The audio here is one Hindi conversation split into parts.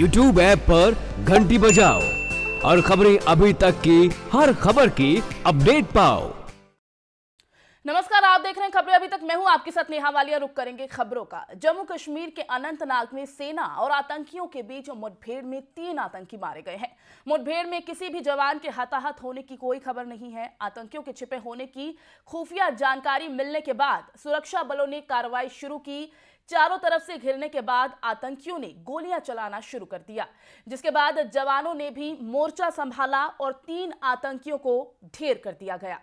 यूट्यूब ऐप पर घंटी बजाओ और खबरें अभी तक की हर खबर की अपडेट पाओ नमस्कार आप देख रहे हैं खबरें अभी तक मैं हूं आपके साथ नेहा वालिया रुक करेंगे खबरों का जम्मू कश्मीर के अनंतनाग में सेना और आतंकियों के बीच मुठभेड़ में तीन आतंकी मारे गए हैं मुठभेड़ में किसी भी जवान के हताहत होने की कोई खबर नहीं है आतंकियों के छिपे होने की खुफिया जानकारी मिलने के बाद सुरक्षा बलों ने कार्रवाई शुरू की चारों तरफ से घिरने के बाद आतंकियों ने गोलियां चलाना शुरू कर दिया जिसके बाद जवानों ने भी मोर्चा संभाला और तीन आतंकियों को ढेर कर दिया गया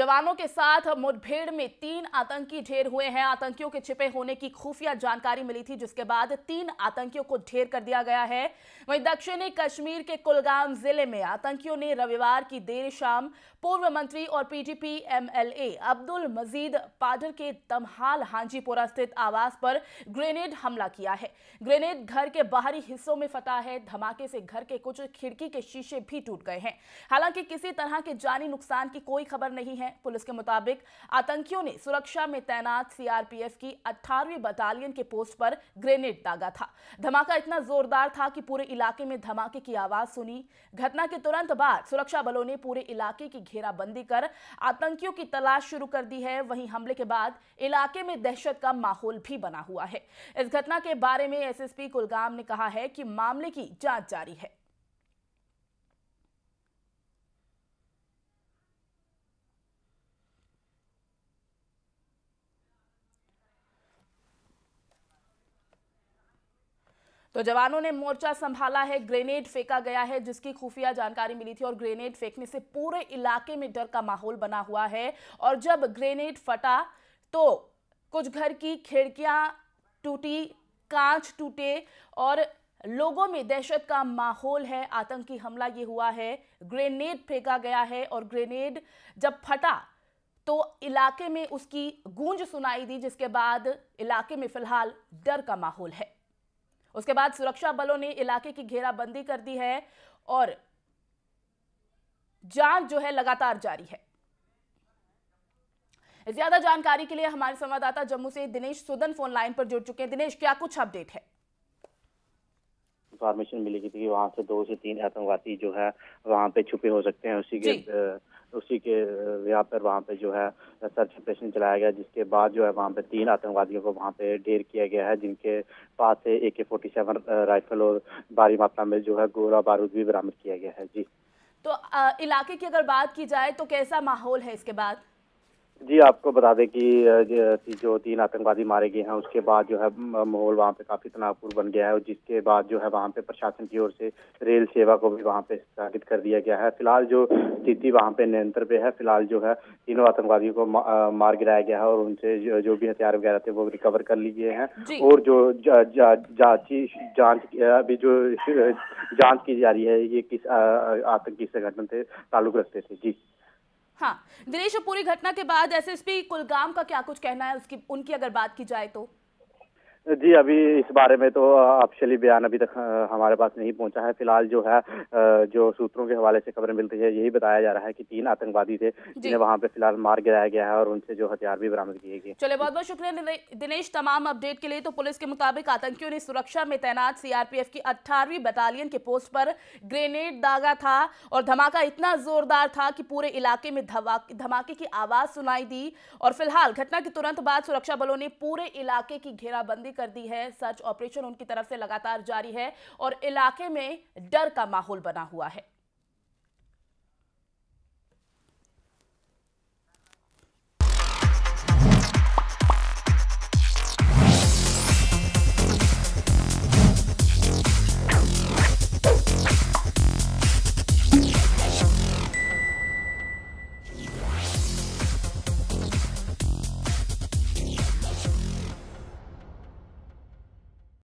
जवानों के साथ मुठभेड़ में तीन आतंकी ढेर हुए हैं आतंकियों के छिपे होने की खुफिया जानकारी मिली थी जिसके बाद तीन आतंकियों को ढेर कर दिया गया है वहीं दक्षिणी कश्मीर के कुलगाम जिले में आतंकियों ने रविवार की देर शाम पूर्व मंत्री और पीडीपी एमएलए अब्दुल मजीद पाडर के तमहाल हांजीपोरा स्थित आवास पर ग्रेनेड हमला किया है ग्रेनेड घर के बाहरी हिस्सों में फटा है धमाके से घर के कुछ खिड़की के शीशे भी टूट गए हैं हालांकि किसी तरह के जानी नुकसान की कोई खबर नहीं है हैं पुलिस के मुताबिक आतंकियों ने सुरक्षा में तैनात सीआरपीएफ की 18वीं बटालियन के पोस्ट पर ग्रेनेड दागा था धमाका इतना जोरदार था कि पूरे इलाके में धमाके की आवाज सुनी घटना के तुरंत बाद सुरक्षा बलों ने पूरे इलाके की घेराबंदी कर आतंकियों की तलाश शुरू कर दी है वहीं हमले के बाद इलाके में दहशत का माहौल भी बना हुआ है इस घटना के बारे में एसएसपी कुलगाम ने कहा है कि मामले की जांच जारी है तो जवानों ने मोर्चा संभाला है ग्रेनेड फेंका गया है जिसकी खुफिया जानकारी मिली थी और ग्रेनेड फेंकने से पूरे इलाके में डर का माहौल बना हुआ है और जब ग्रेनेड फटा तो कुछ घर की खिड़कियां टूटी कांच टूटे और लोगों में दहशत का माहौल है आतंकी हमला ये हुआ है ग्रेनेड फेंका गया है और ग्रेनेड जब फटा तो इलाके में उसकी गूंज सुनाई दी जिसके बाद इलाके में फिलहाल डर का माहौल है उसके बाद सुरक्षा बलों ने इलाके की घेराबंदी कर दी है और जांच जो है लगातार जारी है ज्यादा जानकारी के लिए हमारे संवाददाता जम्मू से दिनेश सुदन फोन लाइन पर जुड़ चुके हैं दिनेश क्या कुछ अपडेट है इंफॉर्मेशन मिली थी कि वहाँ से दो से तीन आतंकवादी जो है वहाँ पे छुपे हो सकते हैं उसी के उसी के यहाँ पर वहाँ पे जो है सर्च ऑपरेशन चलाया गया जिसके बाद जो है वहाँ पे तीन आतंकवादियों को वहाँ पे ढेर किया गया है जिनके पास से ए के फोर्टी सेवन राइफल और भारी मात्रा में जो है गोला बारूद भी बरामद किया गया है जी तो आ, इलाके की अगर बात की जाए तो कैसा माहौल है इसके बाद जी आपको बता दें कि जो तीन आतंकवादी मारे गए हैं उसके बाद जो है माहौल वहाँ पे काफी तनावपूर्ण बन गया है और जिसके बाद जो है वहाँ पे प्रशासन की ओर से रेल सेवा को भी वहाँ पे स्थगित कर दिया गया है फिलहाल जो स्थिति वहाँ पे नियंत्रण पे है फिलहाल जो है तीनों आतंकवादियों को मार गिराया गया है और उनसे जो, जो भी हथियार वगैरह थे वो रिकवर कर लिए हैं और जो जांच जांच अभी जो जांच की जा रही है ये किस आतंकी संगठन थे ताल्लुक रखते थे जी हाँ दिनेश पूरी घटना के बाद एसएसपी कुलगाम का क्या कुछ कहना है उसकी उनकी अगर बात की जाए तो जी अभी इस बारे में तो ऑफिशियली बयान अभी तक हमारे पास नहीं पहुंचा है फिलहाल जो है जो सूत्रों के हवाले से खबरें मिल रही है यही बताया जा रहा है कि तीन आतंकवादी थे जिन्हें वहां पे फिलहाल मार गिराया गया है और उनसे जो हथियार भी बरामद किए गए चले बहुत बहुत शुक्रिया दिनेश तमाम अपडेट के लिए तो पुलिस के मुताबिक आतंकियों ने सुरक्षा में तैनात सीआरपीएफ की अट्ठारहवीं बटालियन के पोस्ट पर ग्रेनेड दागा था और धमाका इतना जोरदार था कि पूरे इलाके में धमाके की आवाज सुनाई दी और फिलहाल घटना के तुरंत बाद सुरक्षा बलों ने पूरे इलाके की घेराबंदी बंदी कर दी है सर्च ऑपरेशन उनकी तरफ से लगातार जारी है और इलाके में डर का माहौल बना हुआ है